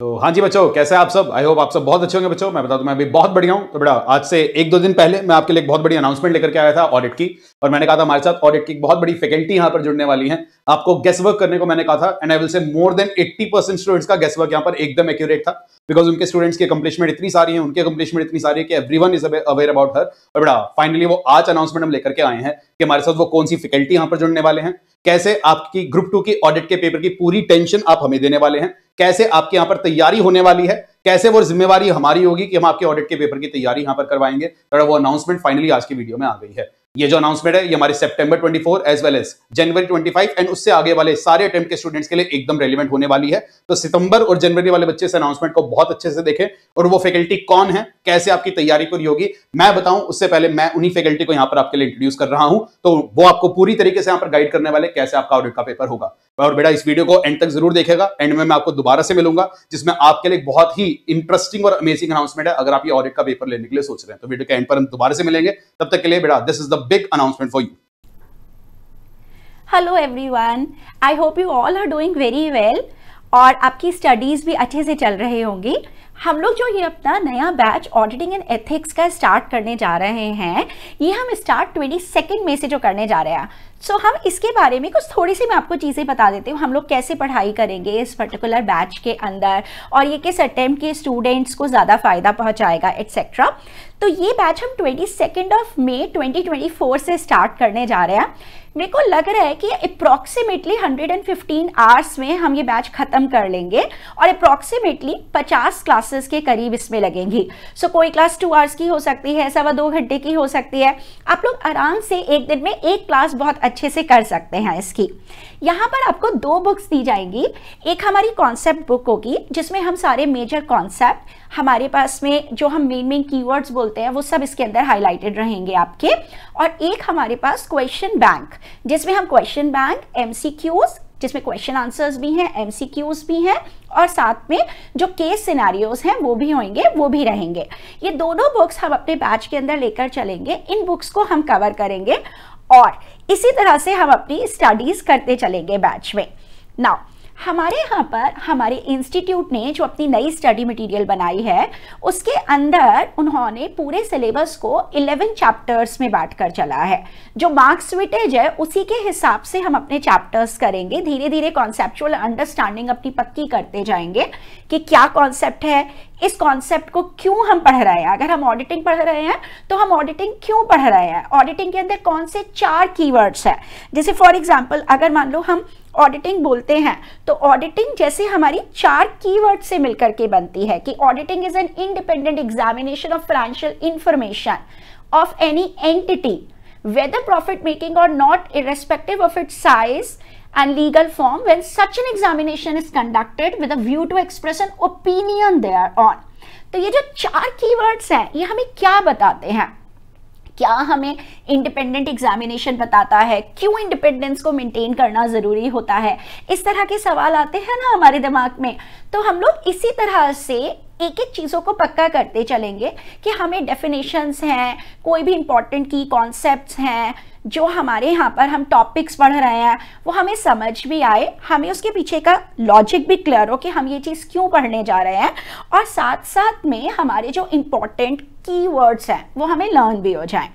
तो हाँ जी बच्चों कैसे आप सब आई होप आप सब बहुत अच्छे होंगे बच्चों मैं बता दूं मैं अभी बहुत बढ़िया हूँ तो बेटा आज से एक दो दिन पहले मैं आपके लिए एक बहुत बड़ी अनाउंसमेंट लेकर के आया था ऑडिट की और मैंने कहा था हमारे साथ ऑडिट की बहुत बड़ी फैकल्टी यहाँ पर जुड़ने वाली है आपको गेस्ट वर्क करने को मैंने कहा था and I will say more than eighty students का गेस्ट वर्क यहाँ पर एकदम एक्यूरेट था बिकॉज उनके स्टूडेंट्स की अकम्पलिशमेंट इतनी सारी है उनके अकम्पलिशमेंट इतनी सारी है कि everyone is aware about हर और बड़ा फाइनली वो आज अनाउंसमेंट हम लेकर के आए हैं कि हमारे साथ वो कौन सी फैकल्टी यहाँ पर जुड़ने वाले हैं कैसे आपकी ग्रुप टू की ऑडिट के पेपर की पूरी टेंशन आप हमें देने वाले हैं कैसे आपके यहाँ पर तैयारी होने वाली है कैसे वो जिम्मेवारी हमारी होगी कि हम आपके ऑडिट के पेपर की तैयारी यहाँ पर करवाएंगे बड़ा वो अनाउंसमेंट फाइनली आज की वीडियो में आ गई है ये जो अनाउंसमेंट है ये हमारे सितंबर 24 एज वेल एज जनवरी 25 एंड उससे आगे वाले सारे अटेम्प के स्टूडेंट्स के लिए एकदम रेलिवेंट होने वाली है तो सितंबर और जनवरी वाले बच्चे से अनाउंसमेंट को बहुत अच्छे से देखें और वो फैकल्टी कौन है कैसे आपकी तैयारी पूरी होगी मैं बताऊं उससे पहले मैं उन्हीं फैकल्टी को यहां पर आपके लिए इंट्रोड्यूस कर रहा हूं तो वो आपको पूरी तरीके से यहां पर गाइड करने वाले कैसे आपका ऑडिट का पेपर होगा और बेटा इस वीडियो को एंड तक जरूर देखेगा एंड में मैं आपको दोबारा से मिलूंगा जिसमें आपके लिए बहुत ही इंटरेस्टिंग और अमेजिंग अनाउंसमेंट है अगर आप ये ऑडिट का पेपर लेने के लिए सोच रहे हैं तो वीडियो के एंड पर हम दोबारा से मिलेंगे तब तक के लिए बेटा this is the big announcement for you. Hello everyone I hope you all are doing very well और आपकी स्टडीज़ भी अच्छे से चल रही होंगी हम लोग जो ये अपना नया बैच ऑडिटिंग एंड एथिक्स का स्टार्ट करने जा रहे हैं ये हम स्टार्ट ट्वेंटी सेकेंड में से जो करने जा रहे हैं सो so, हम इसके बारे में कुछ थोड़ी सी मैं आपको चीज़ें बता देती हूँ हम लोग कैसे पढ़ाई करेंगे इस पर्टिकुलर बैच के अंदर और ये किस अटैम्प्ट के स्टूडेंट्स को ज़्यादा फ़ायदा पहुँचाएगा एट्सेट्रा तो ये बैच हम twenty second of May twenty twenty four से स्टार्ट करने जा रहे हैं मेरे को लग रहा है कि अप्रॉक्सीमेटली 115 आवर्स में हम ये बैच ख़त्म कर लेंगे और अप्रॉक्सीमेटली 50 क्लासेस के करीब इसमें लगेंगी सो so, कोई क्लास टू आवर्स की हो सकती है सवा दो घंटे की हो सकती है आप लोग आराम से एक दिन में एक क्लास बहुत अच्छे से कर सकते हैं इसकी यहाँ पर आपको दो बुक्स दी जाएंगी एक हमारी कॉन्सेप्ट बुक होगी जिसमें हम सारे मेजर कॉन्सेप्ट हमारे पास में जो हम मेन मेन कीवर्ड्स बोल बोलते हैं वो सब इसके अंदर हाईलाइटेड रहेंगे आपके और एक हमारे पास क्वेश्चन बैंक जिसमें हम क्वेश्चन बैंक एम जिसमें क्वेश्चन आंसर्स भी हैं एम भी हैं और साथ में जो केस सिनारियोज हैं वो भी होंगे वो भी रहेंगे ये दोनों बुक्स हम अपने बैच के अंदर लेकर चलेंगे इन बुक्स को हम कवर करेंगे और इसी तरह से हम अपनी स्टडीज़ करते चलेंगे बैच में नाउ हमारे यहाँ पर हमारे इंस्टीट्यूट ने जो अपनी नई स्टडी मटेरियल बनाई है उसके अंदर उन्होंने पूरे सिलेबस को 11 चैप्टर्स में बांट कर चला है जो मार्क्स विटेज है उसी के हिसाब से हम अपने चैप्टर्स करेंगे धीरे धीरे कॉन्सेप्चुअल अंडरस्टैंडिंग अपनी पक्की करते जाएंगे कि क्या कॉन्सेप्ट है इस कॉन्सेप्ट को क्यों हम पढ़ रहे हैं अगर हम ऑडिटिंग पढ़ रहे हैं तो हम ऑडिटिंग क्यों पढ़ रहे हैं ऑडिटिंग के अंदर कौन से चार कीवर्ड्स हैं जैसे फॉर एग्जांपल अगर मान लो हम ऑडिटिंग बोलते हैं तो ऑडिटिंग जैसे हमारी चार कीवर्ड से मिलकर के बनती है कि auditing is an independent examination of financial information of any entity whether profit making or not irrespective of its size and legal form when such an examination is conducted with a view to express an opinion there तो ये जो चार keywords हैं ये हमें क्या बताते हैं क्या हमें इंडिपेंडेंट एग्जामिनेशन बताता है क्यों इंडिपेंडेंस को मेंटेन करना ज़रूरी होता है इस तरह के सवाल आते हैं ना हमारे दिमाग में तो हम लोग इसी तरह से एक एक चीज़ों को पक्का करते चलेंगे कि हमें डेफिनेशंस हैं कोई भी इम्पॉर्टेंट की कॉन्सेप्ट्स हैं जो हमारे यहाँ पर हम टॉपिक्स पढ़ रहे हैं वो हमें समझ भी आए हमें उसके पीछे का लॉजिक भी क्लियर हो कि हम ये चीज़ क्यों पढ़ने जा रहे हैं और साथ साथ में हमारे जो इम्पॉर्टेंट की वर्ड्स हैं वो हमें लर्न भी हो जाएँ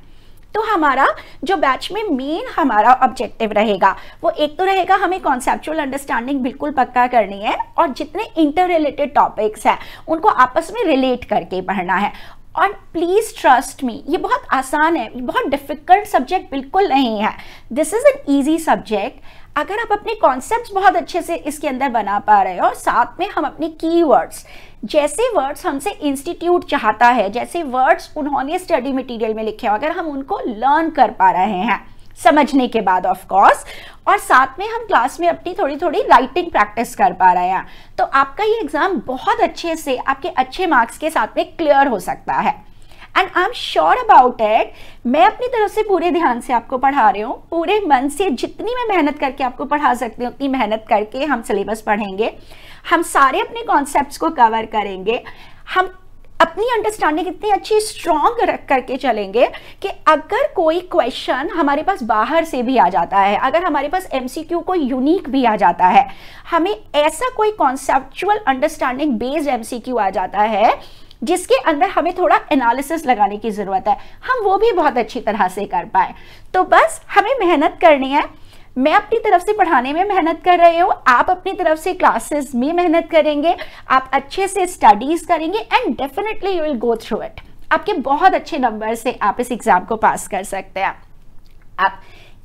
तो हमारा जो बैच में मेन हमारा ऑब्जेक्टिव रहेगा वो एक तो रहेगा हमें कॉन्सेप्चुअल अंडरस्टैंडिंग बिल्कुल पक्का करनी है और जितने इंटर रिलेटेड टॉपिक्स हैं उनको आपस में रिलेट करके पढ़ना है और प्लीज़ ट्रस्ट मी ये बहुत आसान है बहुत डिफ़िकल्ट सब्जेक्ट बिल्कुल नहीं है this is an easy subject अगर आप अपने कॉन्सेप्ट बहुत अच्छे से इसके अंदर बना पा रहे हो और साथ में हम अपने की वर्ड्स जैसे वर्ड्स हमसे इंस्टीट्यूट चाहता है जैसे वर्ड्स उन्होंने स्टडी मटेरियल में लिखे हो अगर हम उनको लर्न कर पा रहे हैं समझने के बाद ऑफ कोर्स और साथ में हम क्लास में अपनी थोड़ी थोड़ी राइटिंग प्रैक्टिस कर पा रहे हैं तो आपका ये एग्ज़ाम बहुत अच्छे से आपके अच्छे मार्क्स के साथ में क्लियर हो सकता है and I am sure about it मैं अपनी तरफ से पूरे ध्यान से आपको पढ़ा रही हूँ पूरे मन से जितनी मैं मेहनत करके आपको पढ़ा सकती हूँ उतनी मेहनत करके हम सिलेबस पढ़ेंगे हम सारे अपने कॉन्सेप्ट को कवर करेंगे हम अपनी अंडरस्टैंडिंग इतनी अच्छी स्ट्रांग रख करके चलेंगे कि अगर कोई क्वेश्चन हमारे पास बाहर से भी आ जाता है अगर हमारे पास क्यू कोई यूनिक भी आ जाता है हमें ऐसा कोई कॉन्सेप्चुअल अंडरस्टैंडिंग बेस्ड क्यू आ जाता है जिसके अंदर हमें थोड़ा एनालिसिस लगाने की ज़रूरत है हम वो भी बहुत अच्छी तरह से कर पाए तो बस हमें मेहनत करनी है मैं अपनी तरफ से पढ़ाने में मेहनत कर रहे हो आप अपनी तरफ से क्लासेस में मेहनत करेंगे आप अच्छे से स्टडीज़ करेंगे and definitely you will go through it आपके बहुत अच्छे नंबर से आप इस एग्ज़ाम को पास कर सकते हैं आप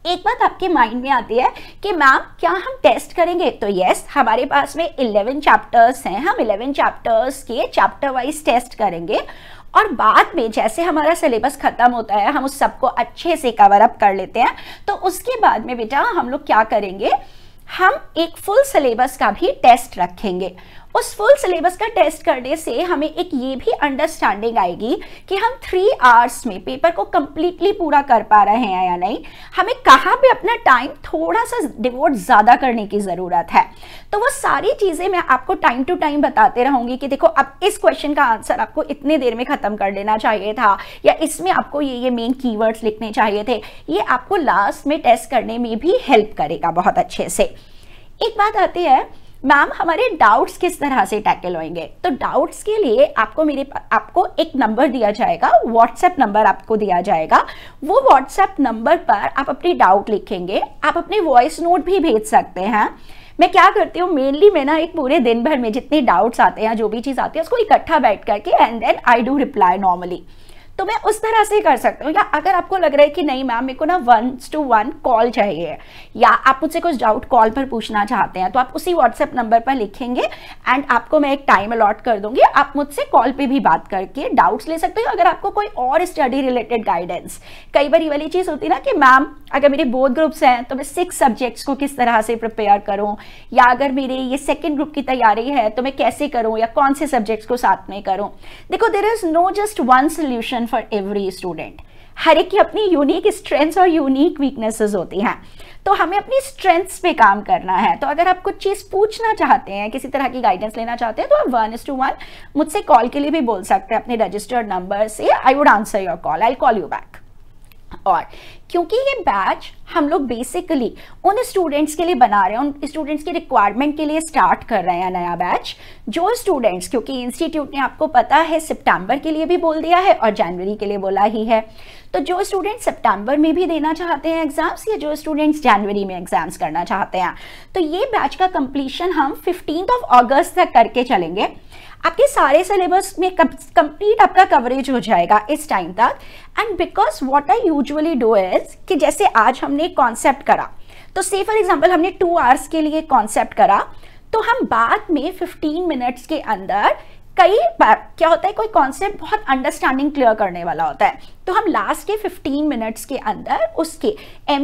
एक बात आपके माइंड में आती है कि मैम क्या हम टेस्ट करेंगे तो यस हमारे पास में इलेवन चैप्टर्स हैं हम इलेवन चैप्टर्स के चैप्टर वाइज टेस्ट करेंगे और बाद में जैसे हमारा सिलेबस ख़त्म होता है हम उस सबको अच्छे से कवर अप कर लेते हैं तो उसके बाद में बेटा हम लोग क्या करेंगे हम एक फुल सिलेबस का भी टेस्ट रखेंगे उस फुल सिलेबस का टेस्ट करने से हमें एक ये भी अंडरस्टैंडिंग आएगी कि हम थ्री आवर्स में पेपर को कम्प्लीटली पूरा कर पा रहे हैं या नहीं हमें कहाँ पे अपना टाइम थोड़ा सा डिवोट ज़्यादा करने की ज़रूरत है तो वो सारी चीज़ें मैं आपको टाइम टू टाइम बताते रहूँगी कि देखो अब इस क्वेश्चन का आंसर आपको इतने देर में ख़त्म कर लेना चाहिए था या इसमें आपको ये ये मेन की लिखने चाहिए थे ये आपको लास्ट में टेस्ट करने में भी हेल्प करेगा बहुत अच्छे से एक बात आती है मैम हमारे डाउट्स किस तरह से टैकल होंगे तो डाउट्स के लिए आपको मेरे आपको एक नंबर दिया जाएगा व्हाट्सएप नंबर आपको दिया जाएगा वो व्हाट्सएप नंबर पर आप अपने डाउट लिखेंगे आप अपने वॉइस नोट भी भेज सकते हैं मैं क्या करती हूँ मेनली मैं ना एक पूरे दिन भर में जितने डाउट्स आते हैं जो भी चीज़ आती है उसको इकट्ठा बैठ करके and then I do reply normally तो मैं उस तरह से कर सकती हूँ या अगर आपको लग रहा है कि नहीं मैम मेरे को ना वन टू वन कॉल चाहिए या आप मुझसे कुछ डाउट कॉल पर पूछना चाहते हैं तो आप उसी व्हाट्सएप नंबर पर लिखेंगे एंड आपको मैं एक टाइम अलॉट कर दूंगी आप मुझसे कॉल पर भी बात करके डाउट्स ले सकते हो अगर आपको कोई और स्टडी रिलेटेड गाइडेंस कई बार ये वाली चीज़ होती है ना कि मैम अगर मेरे बोथ ग्रुप्स हैं तो मैं सिक्स सब्जेक्ट्स को किस तरह से प्रिपेयर करूँ या अगर मेरे ये सेकेंड ग्रुप की तैयारी है तो मैं कैसे करूँ या कौन से सब्जेक्ट्स को साथ में करूँ देखो there is no just one solution for every student हर एक की अपनी यूनिक स्ट्रेंथ्स और यूनिक वीकनेसेस होती हैं तो हमें अपनी स्ट्रेंथ्स पे काम करना है तो अगर आप कुछ चीज़ पूछना चाहते हैं किसी तरह की गाइडेंस लेना चाहते हैं तो आप वन इज टू वन मुझसे कॉल के लिए भी बोल सकते हैं अपने रजिस्टर्ड नंबर से I would answer your call I call you back और क्योंकि ये बैच हम लोग बेसिकली उन स्टूडेंट्स के लिए बना रहे हैं उन स्टूडेंट्स की रिक्वायरमेंट के लिए स्टार्ट कर रहे हैं नया बैच जो स्टूडेंट्स क्योंकि इंस्टीट्यूट ने आपको पता है सितंबर के लिए भी बोल दिया है और जनवरी के लिए बोला ही है तो जो स्टूडेंट सितंबर में भी देना चाहते हैं एग्ज़ाम्स या जो स्टूडेंट्स जनवरी में एग्ज़ाम्स करना चाहते हैं तो ये बैच का कंप्लीशन हम फिफ्टीन ऑफ अगस्त तक करके चलेंगे आपके सारे सिलेबस में कंप्लीट आपका कवरेज हो जाएगा इस टाइम तक and because what I usually do is कि जैसे आज हमने एक कॉन्सेप्ट करा तो से फॉर एग्जाम्पल हमने टू आवर्स के लिए कॉन्सेप्ट करा तो हम बाद में 15 मिनट्स के अंदर कई बार क्या होता है कोई कॉन्सेप्ट बहुत अंडरस्टैंडिंग क्लियर करने वाला होता है तो हम लास्ट के 15 मिनट्स के अंदर उसके एम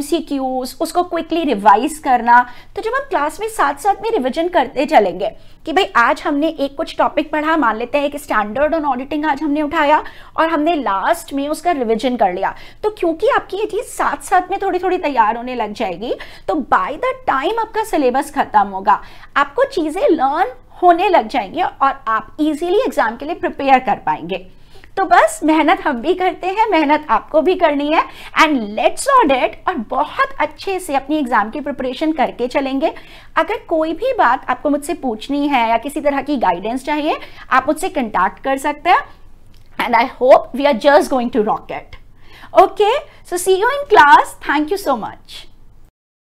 उसको क्विकली रिवाइज करना तो जब हम क्लास में साथ साथ में रिविजन करते चलेंगे कि भाई आज हमने एक कुछ टॉपिक पढ़ा मान लेते हैं कि स्टैंडर्ड ऑन ऑडिटिंग आज हमने उठाया और हमने लास्ट में उसका रिविजन कर लिया तो क्योंकि आपकी ये चीज़ साथ साथ में थोड़ी थोड़ी तैयार होने लग जाएगी तो बाय द टाइम आपका सिलेबस खत्म होगा आपको चीज़ें लर्न होने लग जाएंगे और आप इजीली एग्ज़ाम के लिए प्रिपेयर कर पाएंगे तो बस मेहनत हम भी करते हैं मेहनत आपको भी करनी है एंड लेट्स नॉट डेट और बहुत अच्छे से अपनी एग्ज़ाम की प्रिपरेशन करके चलेंगे अगर कोई भी बात आपको मुझसे पूछनी है या किसी तरह की गाइडेंस चाहिए आप मुझसे कंटेक्ट कर सकते हैं and I hope we are just going to rocket okay so see you in class thank you so much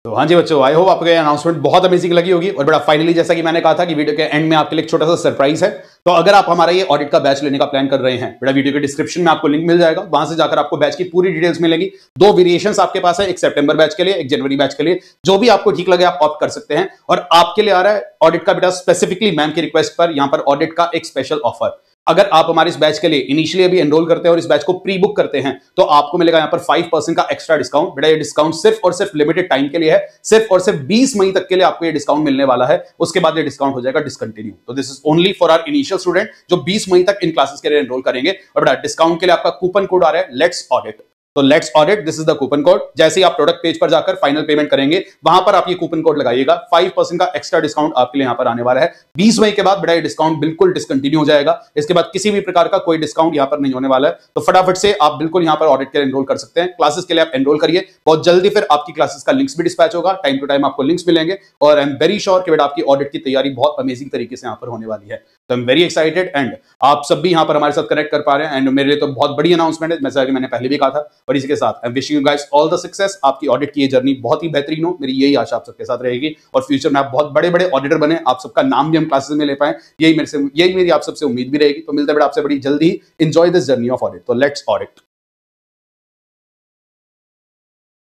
तो हाँ जी बच्चों आई होप आपको अनाउंसमेंट बहुत अमेजिंग लगी होगी और बड़ा फाइनली जैसा कि मैंने कहा था कि वीडियो के एंड में आपके लिए एक छोटा सा सरप्राइज है तो अगर आप हमारा ये ऑडिट का बैच लेने का प्लान कर रहे हैं बड़ा वीडियो के डिस्क्रिप्शन में आपको लिंक मिल जाएगा वहां से जाकर आपको बैच की पूरी डिटेल्स मिलेगी दो वेरिएशन आपके पास है एक सेप्टेबर बैच के लिए एक जनवरी बैच के लिए जो भी आपको ठीक लगे आप ऑप्ट कर सकते हैं और आपके लिए आ रहा है ऑडिट का बेटा स्पेसिफिकली मैम की रिक्वेस्ट पर यहाँ पर ऑडिट का एक स्पेशल ऑफर अगर आप हमारे इस बैच के लिए इनिशियली अभी एनरोल करते हैं और इस बैच को प्री बुक करते हैं तो आपको मिलेगा यहां पर फाइव परसेंट का एक्स्ट्रा डिस्काउंट बेटा ये डिस्काउंट सिर्फ और सिर्फ लिमिटेड टाइम के लिए है सिर्फ और सिर्फ बीस मई तक के लिए आपको ये डिस्काउंट मिलने वाला है उसके बाद ये डिस्काउंट हो जाएगा डिसकंटिन्यू तो this is only for our initial student जो बीस मई तक इन क्लासेस के लिए एनरोल करेंगे और बेटा डिस्काउंट के लिए आपका कूपन कोड आ रहा है लेट्स ऑडिट तो let's audit this is the coupon code जैसे ही आप प्रोडक्ट पेज पर जाकर फाइनल पेमेंट करेंगे वहां पर आप ये कूपन कोड लगाइएगा फाइव परसेंट का एक्स्ट्रा डिस्काउंट आपके लिए यहां पर आने वाला है बीस मई के बाद बड़ा डिस्काउंट बिल्कुल डिस्कंटिन्यू हो जाएगा इसके बाद किसी भी प्रकार का कोई डिस्काउंट यहां पर नहीं होने वाला है तो फटाफट से आप बिल्कुल यहां पर ऑडिट के लिए एनरोल कर सकते हैं क्लासेस के लिए आप एनरोल करिए बहुत जल्दी फिर आपकी क्लासेस का लिंक्स भी डिस्पैच होगा टाइम टू टाइम आपको लिंक्स मिलेंगे और आई एम वेरी श्योर कि बेटा आपकी ऑडिट की तैयारी बहुत अमेजिंग तरीके से यहां पर होने वाली है तो I am very excited and आप सब भी यहाँ पर हमारे साथ कनेक्ट कर पा रहे हैं एंड मेरे लिए तो बहुत बड़ी अनाउंसमेंट है जैसा कि मैंने पहले भी कहा था और इसी के साथ I am wishing you guys all the success आपकी ऑडिट की ये जर्नी बहुत ही बेहतरीन हो मेरी यही आशा आप सबके साथ रहेगी और फ्यूचर में आप बहुत बड़े बड़े ऑडिटर बने आप सबका नाम भी हम क्लासेस में ले पाए यही मेरे से यही मेरी आप सबसे उम्मीद भी रहेगी तो मिलते बड़े आपसे बड़ी जल्दी enjoy this journey of audit तो लेट्स ऑडिट